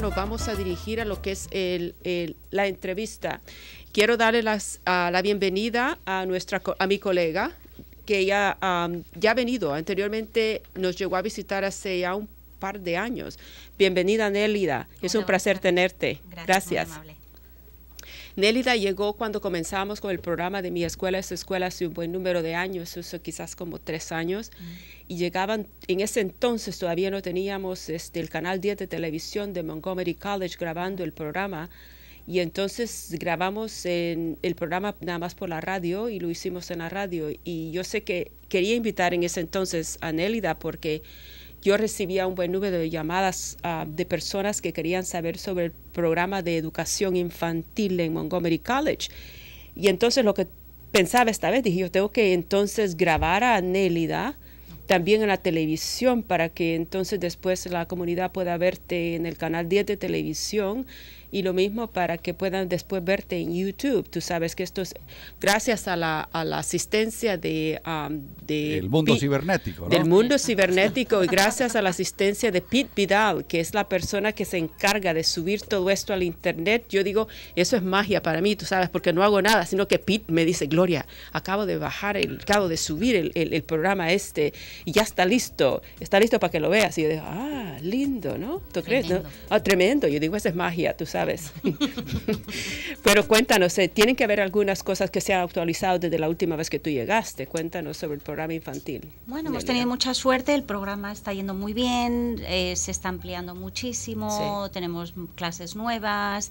nos vamos a dirigir a lo que es la entrevista. Quiero darle la bienvenida a, nuestra, a mi colega, que ya, ya ha venido anteriormente, nos llegó a visitar hace ya un par de años. Bienvenida, Nélida. Es un placer tenerte. Gracias. Nélida llegó cuando comenzamos con el programa de mi escuela, esta escuela hace un buen número de años, eso quizás como tres años, y llegaban, en ese entonces todavía no teníamos este, el canal 10 de televisión de Montgomery College grabando el programa, y entonces grabamos en el programa nada más por la radio y lo hicimos en la radio. Y yo sé que quería invitar en ese entonces a Nélida porque yo recibía un buen número de llamadas ah, de personas que querían saber sobre el programa de educación infantil en Montgomery College. Y entonces lo que pensaba esta vez, dije, yo tengo que entonces grabar a Nélida también en la televisión para que entonces después la comunidad pueda verte en el canal 10 de televisión y lo mismo para que puedan después verte en YouTube. Tú sabes que esto es gracias a la, a asistencia de, um, El mundo cibernético. ¿no? Del mundo cibernético y gracias a la asistencia de Pete Vidal, que es la persona que se encarga de subir todo esto al Internet. Yo digo, eso es magia para mí, tú sabes, porque no hago nada, sino que Pete me dice, Gloria, acabo de bajar, el, acabo de subir el, programa este y ya está listo, está listo para que lo veas. Y yo digo, ah, lindo, ¿no? ¿Tú crees? Tremendo. ¿no? Ah, tremendo. Yo digo, eso es magia, tú sabes Pero cuéntanos, eh, tienen que haber algunas cosas que se han actualizado desde la última vez que tú llegaste. Cuéntanos sobre el programa infantil. Bueno, hemos tenido mucha suerte, el programa está yendo muy bien, eh, se está ampliando muchísimo, tenemos clases nuevas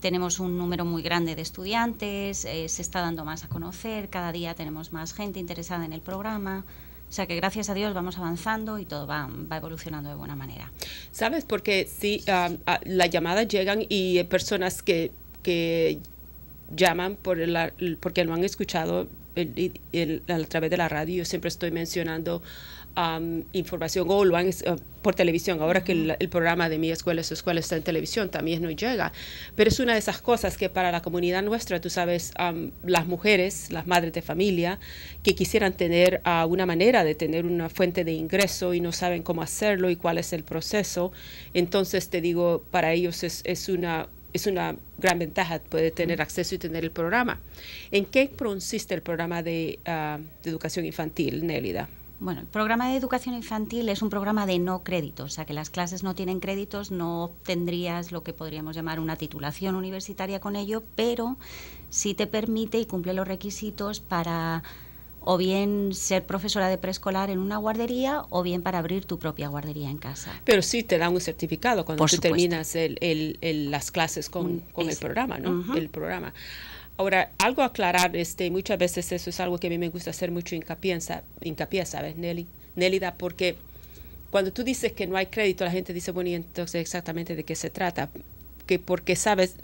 tenemos un número muy grande de estudiantes, eh, se está dando más a conocer, cada día tenemos más gente interesada en el programa. O sea que gracias a Dios vamos avanzando y todo va, evolucionando de buena manera. ¿Sabes? Porque si um, las llamadas llegan y personas que, que llaman por el porque lo han escuchado a través de la radio, yo siempre estoy mencionando información o lo han eh, por televisión. Ahora que el, programa de mi escuela, su escuela está en televisión, también no llega. Pero es una de esas cosas que para la comunidad nuestra, tú sabes, las mujeres, las madres de familia, que quisieran tener ah, una manera de tener una fuente de ingreso y no saben cómo hacerlo y cuál es el proceso, entonces te digo, para ellos es, una es una gran ventaja poder tener acceso y tener el programa. ¿En qué consiste el programa de, ah, de educación infantil, Nélida? Bueno, el programa de educación infantil es un programa de no crédito, o sea que las clases no tienen créditos, no obtendrías lo que podríamos llamar una titulación universitaria con ello, pero sí te permite y cumple los requisitos para o bien ser profesora de preescolar en una guardería o bien para abrir tu propia guardería en casa. Pero sí te da un certificado cuando terminas las clases con, el programa, ¿no? El programa. Ahora, algo aclarar, este, muchas veces eso es algo que a mí me gusta hacer mucho hincapié, hincapié ¿sabes, Nelly? Nélida, porque cuando tú dices que no hay crédito, la gente dice, bueno, ¿y entonces exactamente de qué se trata? Que porque, ¿sabes?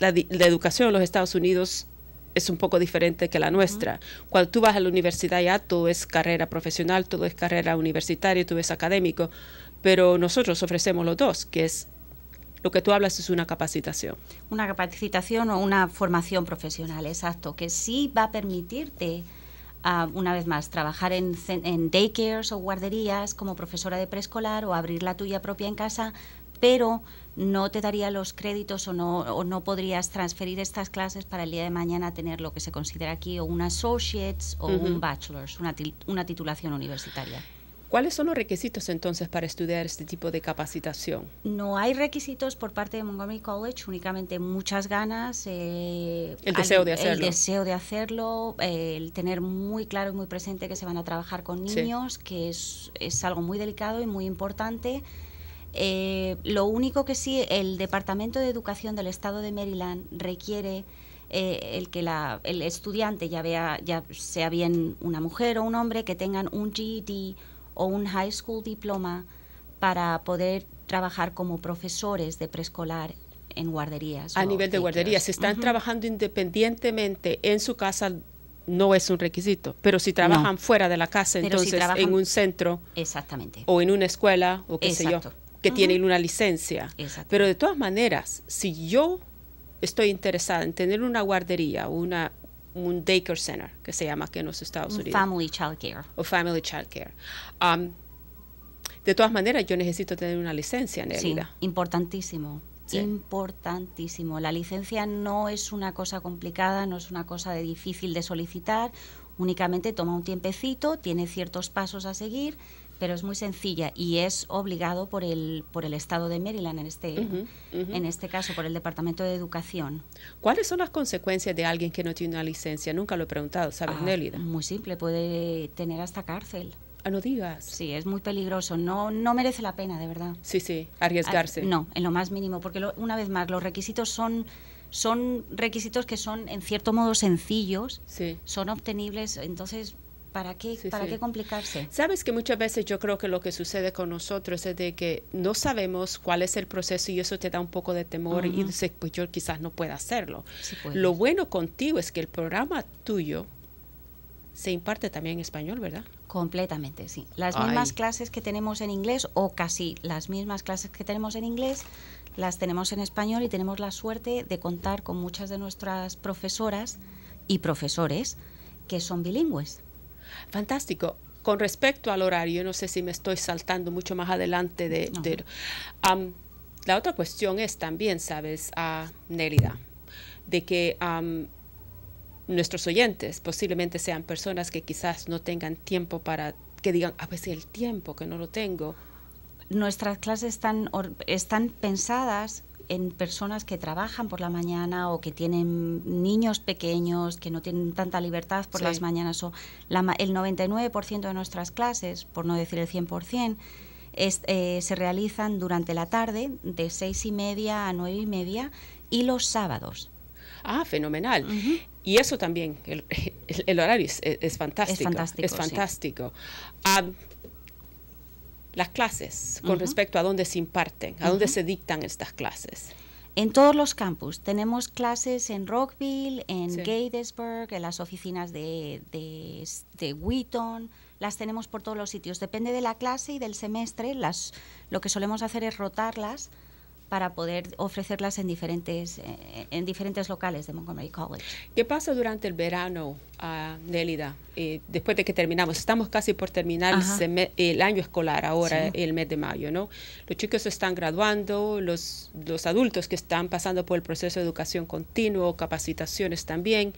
La, educación en los Estados Unidos es un poco diferente que la nuestra. Cuando tú vas a la universidad ya todo es carrera profesional, todo es carrera universitaria, tú es académico, pero nosotros ofrecemos los dos, que es lo que tú hablas es una capacitación. Una capacitación o una formación profesional, exacto, que sí va a permitirte, ah, una vez más, trabajar en, daycares o guarderías como profesora de preescolar o abrir la tuya propia en casa, pero no te daría los créditos o no, podrías transferir estas clases para el día de mañana tener lo que se considera aquí o un associates o un bachelor's, una titulación universitaria. ¿Cuáles son los requisitos entonces para estudiar este tipo de capacitación? No hay requisitos por parte de Montgomery College, únicamente muchas ganas, eh, el deseo de hacerlo, el, deseo de hacerlo eh, el tener muy claro y muy presente que se van a trabajar con niños, que es, es algo muy delicado y muy importante. Eh, lo único que sí, el Departamento de Educación del Estado de Maryland requiere el que el estudiante ya vea, ya sea bien una mujer o un hombre, que tengan un GED o un high school diploma para poder trabajar como profesores de preescolar en guarderías. A nivel de guarderías, si están trabajando independientemente en su casa no es un requisito, pero si trabajan fuera de la casa, entonces en un centro exactamente o en una escuela o qué sé yo, que tienen una licencia. Pero de todas maneras, si yo estoy interesada en tener una guardería, una un daycare center, que se llama aquí en los Estados Unidos. Family Child O Family um, de todas maneras, yo necesito tener una licencia, en Sí, importantísimo. Importantísimo. La licencia no es una cosa complicada, no es una cosa de difícil de solicitar, únicamente toma un tiempecito, tiene ciertos pasos a seguir pero es muy sencilla y es obligado por el, por el Estado de Maryland, en este, en este caso, por el Departamento de Educación. ¿Cuáles son las consecuencias de alguien que no tiene una licencia? Nunca lo he preguntado, ¿sabes, ah, Nelly. Muy simple, puede tener hasta cárcel. Ah, no digas. Sí, es muy peligroso. No, no merece la pena, de verdad. Sí, sí, arriesgarse. no, en lo más mínimo, porque una vez más, los requisitos son son requisitos que son en cierto modo sencillos, son obtenibles, entonces ¿Para qué, para qué complicarse? Sabes que muchas veces yo creo que lo que sucede con nosotros es de que no sabemos cuál es el proceso y eso te da un poco de temor y dices, pues yo quizás no pueda hacerlo. lo bueno contigo es que el programa tuyo se imparte también en español, ¿verdad? Completamente, sí. Las mismas clases que tenemos en inglés, o casi las mismas clases que tenemos en inglés, las tenemos en español y tenemos la suerte de contar con muchas de nuestras profesoras y profesores que son bilingües. Fantástico. Con respecto al horario, no sé si me estoy saltando mucho más adelante de... la otra cuestión es también, ¿sabes, a Nélida? De que nuestros oyentes posiblemente sean personas que quizás no tengan tiempo para, que digan, a ah, veces pues el tiempo que no lo tengo. Nuestras clases están, están pensadas en personas que trabajan por la mañana o que tienen niños pequeños, que no tienen tanta libertad por las mañanas. O el 99% de nuestras clases, por no decir el 100%, eh, se realizan durante la tarde, de seis y media a nueve y media, y los sábados. Ah, fenomenal. Y eso también, el, el, horario es, fantástico. Es fantástico. Ah, las clases con respecto a dónde se imparten, a dónde se dictan estas clases. En todos los campus. Tenemos clases en Rockville, en Gettysburg en las oficinas de, de, de, Wheaton. Las tenemos por todos los sitios. Depende de la clase y del semestre. Las, lo que solemos hacer es rotarlas para poder ofrecerlas en diferentes, eh, en diferentes locales de Montgomery College. ¿Qué pasa durante el verano, ah, Nélida? Eh, después de que terminamos, estamos casi por terminar el, año escolar ahora, el mes de mayo, ¿no? Los chicos están graduando, los, los adultos que están pasando por el proceso de educación continuo, capacitaciones también.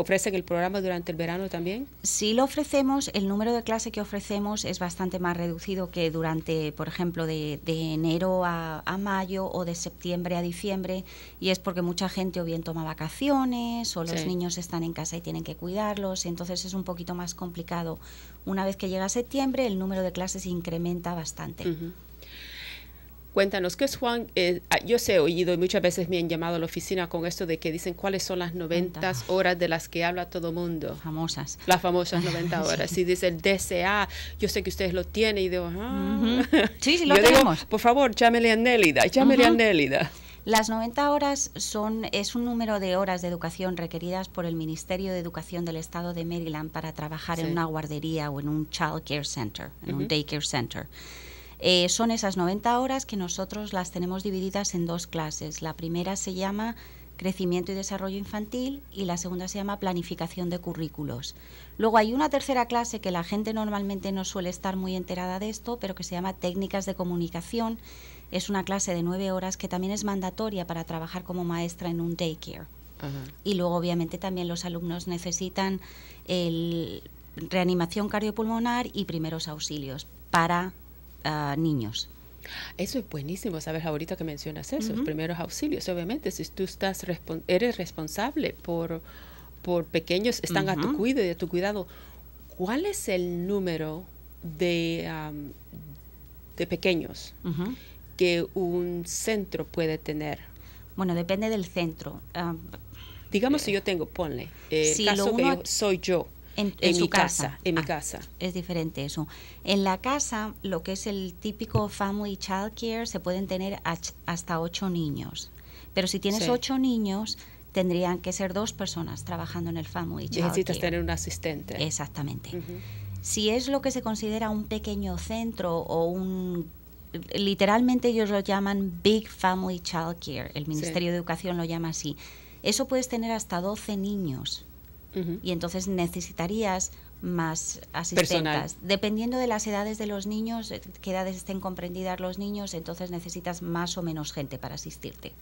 ¿Ofrecen el programa durante el verano también? Sí lo ofrecemos, el número de clases que ofrecemos es bastante más reducido que durante, por ejemplo, de, enero a, mayo o de septiembre a diciembre y es porque mucha gente o bien toma vacaciones o los niños están en casa y tienen que cuidarlos, entonces es un poquito más complicado. Una vez que llega septiembre, el número de clases incrementa bastante. Cuéntanos, ¿qué es Juan? Eh, ah, yo sé, he oído y muchas veces me han llamado a la oficina con esto de que dicen cuáles son las 90 horas de las que habla todo mundo. Famosas. Las famosas 90 horas. Y dice el DCA, yo sé que ustedes lo tienen y digo, ah. Sí, sí, lo tenemos. Digo, por favor, llámele a Nélida, a Nélida. Las 90 horas son, es un número de horas de educación requeridas por el Ministerio de Educación del Estado de Maryland para trabajar en una guardería o en un child care center, en un day un daycare center. Eh, son esas 90 horas que nosotros las tenemos divididas en dos clases. La primera se llama crecimiento y desarrollo infantil y la segunda se llama planificación de currículos. Luego hay una tercera clase que la gente normalmente no suele estar muy enterada de esto, pero que se llama técnicas de comunicación. Es una clase de nueve horas que también es mandatoria para trabajar como maestra en un daycare. Y luego obviamente también los alumnos necesitan el reanimación cardiopulmonar y primeros auxilios para niños. Eso es buenísimo, sabes, ahorita que mencionas eso, los primeros auxilios. Obviamente, si tú estás eres responsable por, por pequeños, están a tu cuidado tu cuidado. ¿Cuál es el número de, de pequeños que un centro puede tener? Bueno, depende del centro. Ah, Digamos si eh, yo tengo, ponle, si soy yo, en, su mi casa. En mi ah, casa. Es diferente eso. En la casa, lo que es el típico family child care, se pueden tener hasta ocho niños. Pero si tienes ocho niños, tendrían que ser dos personas trabajando en el family child Necesitas tener un asistente. Exactamente. Si es lo que se considera un pequeño centro o un literalmente ellos lo llaman Big Family Child Care, el Ministerio de Educación lo llama así. Eso puedes tener hasta doce niños y entonces necesitarías más asistentes Dependiendo de las edades de los niños, eh, qué edades estén comprendidas los niños, entonces necesitas más o menos gente para asistirte.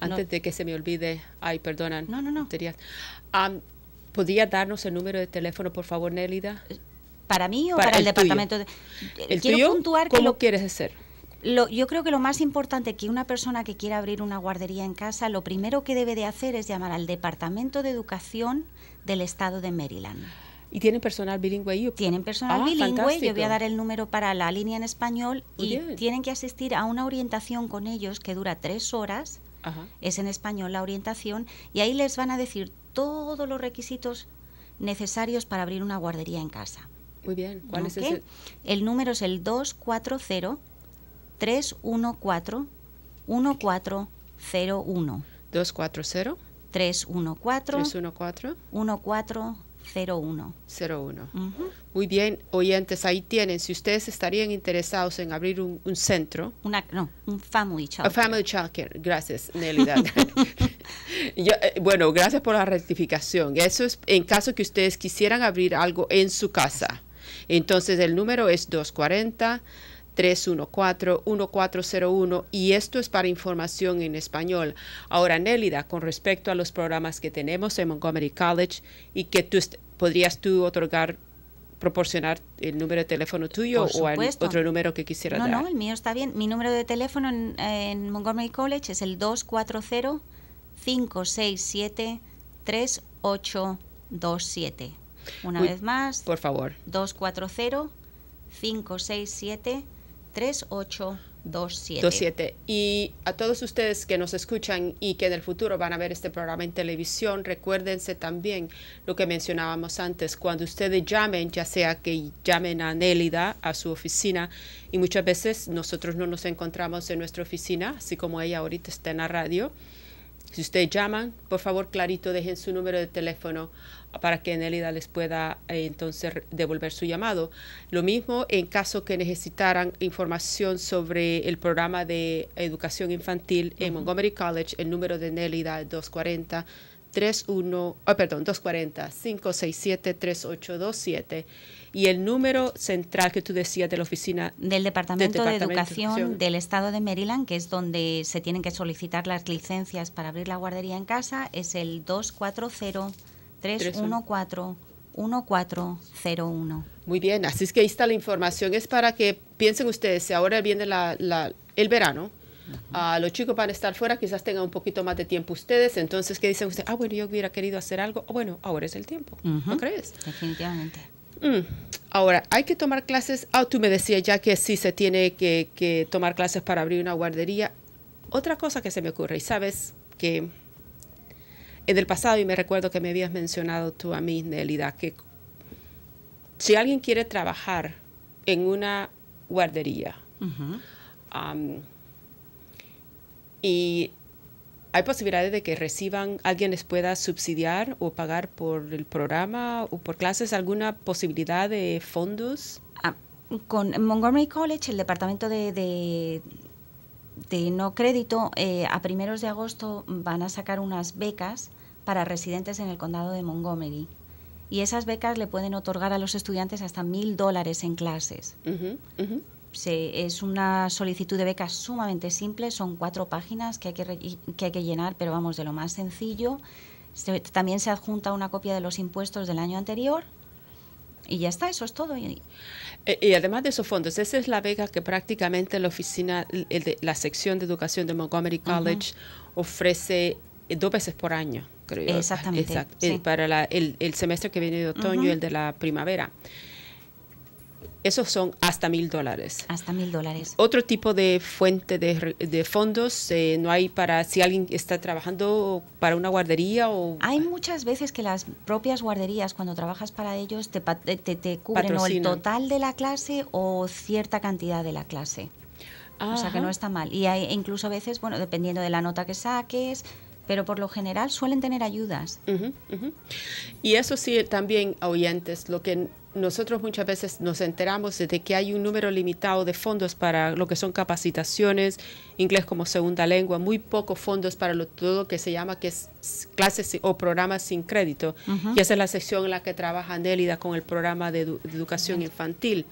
Antes de que se me olvide, ay, perdonan. No, no, no. ¿Podría darnos el número de teléfono, por favor, Nélida? Eh, ¿Para mí o para, el, departamento? De, eh, ¿El quiero tuyo? ¿Cómo lo, quieres hacer? yo creo que lo más importante que una persona que quiera abrir una guardería en casa, lo primero que debe de hacer es llamar al departamento de educación del estado de Maryland. ¿Y tienen personal bilingüe Tienen personal ah, bilingüe, yo voy a dar el número para la línea en español y tienen que asistir a una orientación con ellos que dura tres horas, es en español la orientación, y ahí les van a decir todos los requisitos necesarios para abrir una guardería en casa. Muy bien, ¿cuál okay. es El número es el 240-314-1401. 240 314. 314. 1401. 01. Muy bien, oyentes, ahí tienen. Si ustedes estarían interesados en abrir un, centro. Una, no, un family child. family Gracias, Nelly. Eh, bueno, gracias por la rectificación. Eso es en caso que ustedes quisieran abrir algo en su casa. Entonces, el número es 240. 314-1401 y esto es para información en español. Ahora, Nélida, con respecto a los programas que tenemos en Montgomery College y que tú podrías tú otorgar proporcionar el número de teléfono tuyo o el otro número que quisiera dar. No, no, el mío está bien. Mi número de teléfono en, Montgomery College es el 240-567-3827. Una vez más. Por favor. 240 567 3827. Y a todos ustedes que nos escuchan y que en el futuro van a ver este programa en televisión, recuérdense también lo que mencionábamos antes, cuando ustedes llamen, ya sea que llamen a Nélida, a su oficina, y muchas veces nosotros no nos encontramos en nuestra oficina, así como ella ahorita está en la radio si ustedes llaman, por favor, clarito, dejen su número de teléfono para que Nélida les pueda eh, entonces devolver su llamado. Lo mismo en caso que necesitaran información sobre el programa de educación infantil en Montgomery College, el número de Nélida es 240. 31, ah, perdón, 240-567-3827 y el número central que tú decías de la oficina del Departamento, de, Educación del Estado de Maryland, que es donde se tienen que solicitar las licencias para abrir la guardería en casa, es el 240 314 1401. Muy bien, así es que ahí está la información. Es para que piensen ustedes, si ahora viene el verano, a ah, los chicos van a estar fuera, quizás tengan un poquito más de tiempo ustedes. Entonces, ¿qué dicen ustedes? Ah, bueno, yo hubiera querido hacer algo. Ah, bueno, ahora es el tiempo. ¿No crees? Definitivamente. Mm, ahora, ¿hay que tomar clases? Ah, tú me decías ya que sí se tiene que, tomar clases para abrir una guardería. Otra cosa que se me ocurre, y sabes que en el pasado, y me recuerdo que me habías mencionado tú a mí, Nelida, que si alguien quiere trabajar en una guardería y ¿Hay posibilidades de que reciban, alguien les pueda subsidiar o pagar por el programa o por clases? ¿Alguna posibilidad de fondos? Ah, con Montgomery College, el departamento de, de, de no crédito, eh, a primeros de agosto van a sacar unas becas para residentes en el condado de Montgomery. Y esas becas le pueden otorgar a los estudiantes hasta mil dólares en clases es una solicitud de becas sumamente simple, son cuatro páginas que hay que, que, hay que llenar, pero vamos, de lo más sencillo. también se adjunta una copia de los impuestos del año anterior, y ya está, eso es todo. Y, eh, además de esos fondos, esa es la beca que prácticamente la oficina, la sección de educación de Montgomery College ofrece eh, dos veces por año, creo Exactamente. Eh, para el, semestre que viene de otoño y el de la primavera. Esos son hasta mil dólares. Hasta mil dólares. Otro tipo de fuente de, fondos, eh, no hay para si alguien está trabajando para una guardería o... Hay muchas veces que las propias guarderías, cuando trabajas para ellos, te, eh, te, te cubren el total de la clase o cierta cantidad de la clase. O sea que no está mal. Y hay, incluso a veces, bueno, dependiendo de la nota que saques, pero por lo general suelen tener ayudas. Y eso sí, también oyentes, lo que nosotros muchas veces nos enteramos de que hay un número limitado de fondos para lo que son capacitaciones, inglés como segunda lengua, muy pocos fondos para lo todo que se llama que es clases o programas sin crédito. Y esa es la sección en la que trabaja Nélida con el programa de educación infantil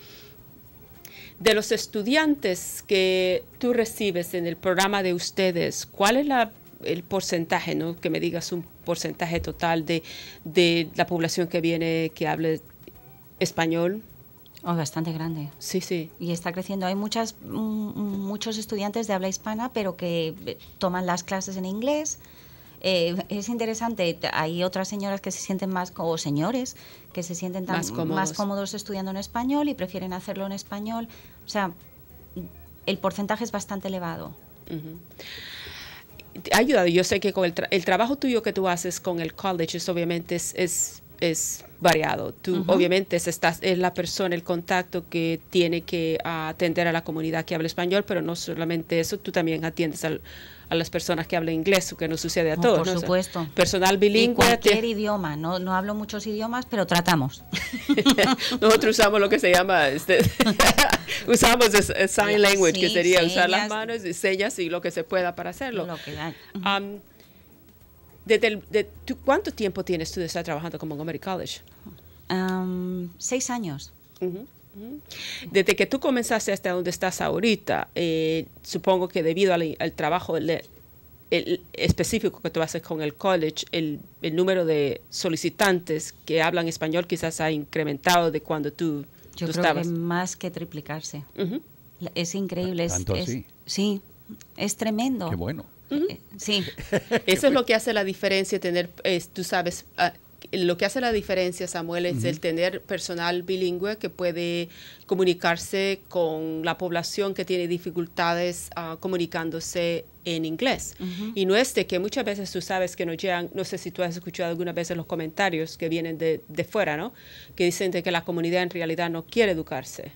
de los estudiantes que tú recibes en el programa de ustedes, ¿cuál es la el porcentaje, ¿no? que me digas un porcentaje total de, de la población que viene que hable español. es oh, bastante grande. Sí, sí. Y está creciendo. Hay muchas, mm, mm, muchos estudiantes de habla hispana, pero que eh, toman las clases en inglés. Eh, es interesante, hay otras señoras que se sienten más, o señores, que se sienten más, cómodos. estudiando en español y prefieren hacerlo en español. O sea, el porcentaje es bastante elevado. Uh yo sé que con el, trabajo tuyo que tú haces con el college, es, obviamente es, es, es variado. Tú, obviamente, estás, es la persona, el contacto que tiene que atender a la comunidad que habla español, pero no solamente eso, tú también atiendes a las personas que hablan inglés, que no sucede a todos. Por supuesto. personal bilingüe. Y cualquier idioma, no, no hablo muchos idiomas, pero tratamos. Nosotros usamos lo que se llama, este, usamos sign language, que sería usar las manos, y y lo que se pueda para hacerlo. Lo que ¿Cuánto tiempo tienes tú de estar trabajando con Montgomery College? Um, seis años. Desde que tú comenzaste hasta donde estás ahorita, eh, supongo que debido al, trabajo el, específico que tú haces con el college, el, número de solicitantes que hablan español quizás ha incrementado de cuando tú, Yo creo Que más que triplicarse. Es increíble. sí, es tremendo. Qué bueno. Eh, sí. Eso es lo que hace la diferencia, tener, tú sabes, ah, lo que hace la diferencia, Samuel, es el tener personal bilingüe que puede comunicarse con la población que tiene dificultades ah, comunicándose en inglés. Y no es de que muchas veces tú sabes que nos llegan, no sé si tú has escuchado algunas veces los comentarios que vienen de, de fuera, ¿no? Que dicen de que la comunidad en realidad no quiere educarse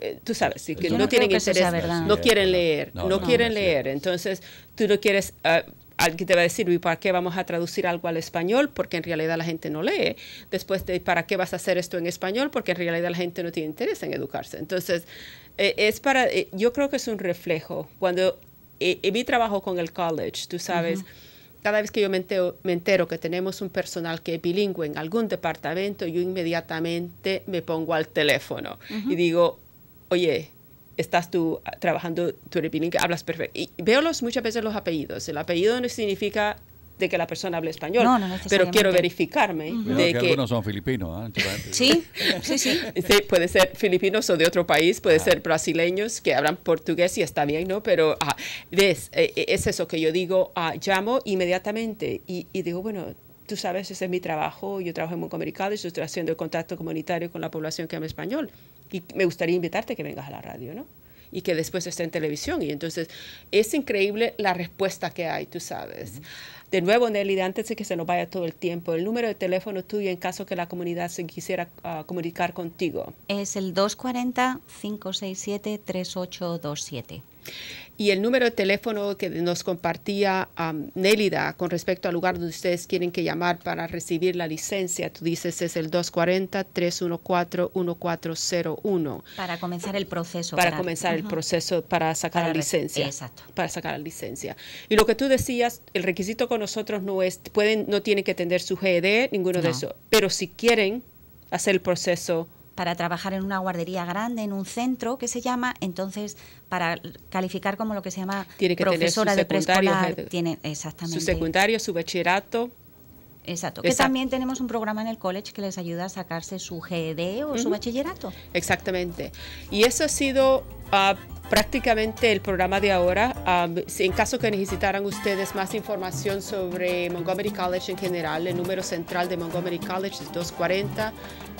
eh, tú sabes, no, tienen interés, no quieren leer, no, quieren leer. Entonces, tú no quieres... Ah, alguien te va a decir, para qué vamos a traducir algo al español? Porque en realidad la gente no lee. Después de, ¿para qué vas a hacer esto en español? Porque en realidad la gente no tiene interés en educarse. Entonces, eh, es para, eh, yo creo que es un reflejo. Cuando en mi trabajo con el college, tú sabes, cada vez que yo me entero, que tenemos un personal que es bilingüe en algún departamento, yo inmediatamente me pongo al teléfono y digo, oye, estás tú ah, trabajando tu que hablas perfecto. Y veo los, muchas veces los apellidos. El apellido no significa de que la persona hable español, no, no pero quiero verificarme de que, que, algunos son filipinos, ¿ah? sí, sí, sí, sí, puede ser filipinos o de otro país, puede ah. ser brasileños que hablan portugués y está bien, ¿no? Pero ah, e, e, es, eso que yo digo, llamo inmediatamente y, digo, bueno, tú sabes, ese es mi trabajo, yo trabajo en Montgomery y yo estoy haciendo el contacto comunitario con la población que habla español y me gustaría invitarte que vengas a la radio, ¿no? y que después esté en televisión. Y entonces es increíble la respuesta que hay, tú sabes. De nuevo, Nelly, antes de que se nos vaya todo el tiempo, el número de teléfono tuyo en caso que la comunidad se quisiera ah, comunicar contigo. Es el 240-567-3827. Y el número de teléfono que nos compartía um, Nélida con respecto al lugar donde ustedes quieren que llamar para recibir la licencia, tú dices es el 240-314-1401. Para comenzar el proceso. Para, comenzar el proceso para sacar la licencia. Para sacar la licencia. Y lo que tú decías, el requisito con nosotros no es, pueden, no tienen que tener su GED, ninguno de esos, pero si quieren hacer el proceso para trabajar en una guardería grande, en un centro que se llama, entonces para calificar como lo que se llama profesora de preescolar, eh, tiene exactamente su secundario, su bachillerato. Exacto. Que también tenemos un programa en el college que les ayuda a sacarse su GED o su bachillerato. Exactamente. Y eso ha sido ah, prácticamente el programa de ahora. en caso que necesitaran ustedes más información sobre Montgomery College en general, el número central de Montgomery College es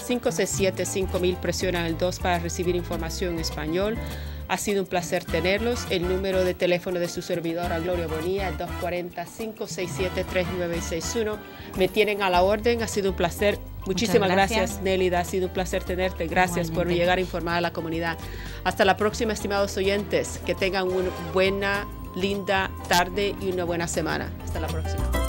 240-567-5000. Presionan el 2 para recibir información en español. Ha sido un placer tenerlos. El número de teléfono de su servidora Gloria Bonilla es 240-567-3961. Me tienen a la orden. Ha sido un placer Muchísimas gracias. Nelida, Ha sido un placer tenerte. Gracias por llegar a informar a la comunidad. Hasta la próxima, estimados oyentes. Que tengan una buena, linda tarde y una buena semana. Hasta la próxima.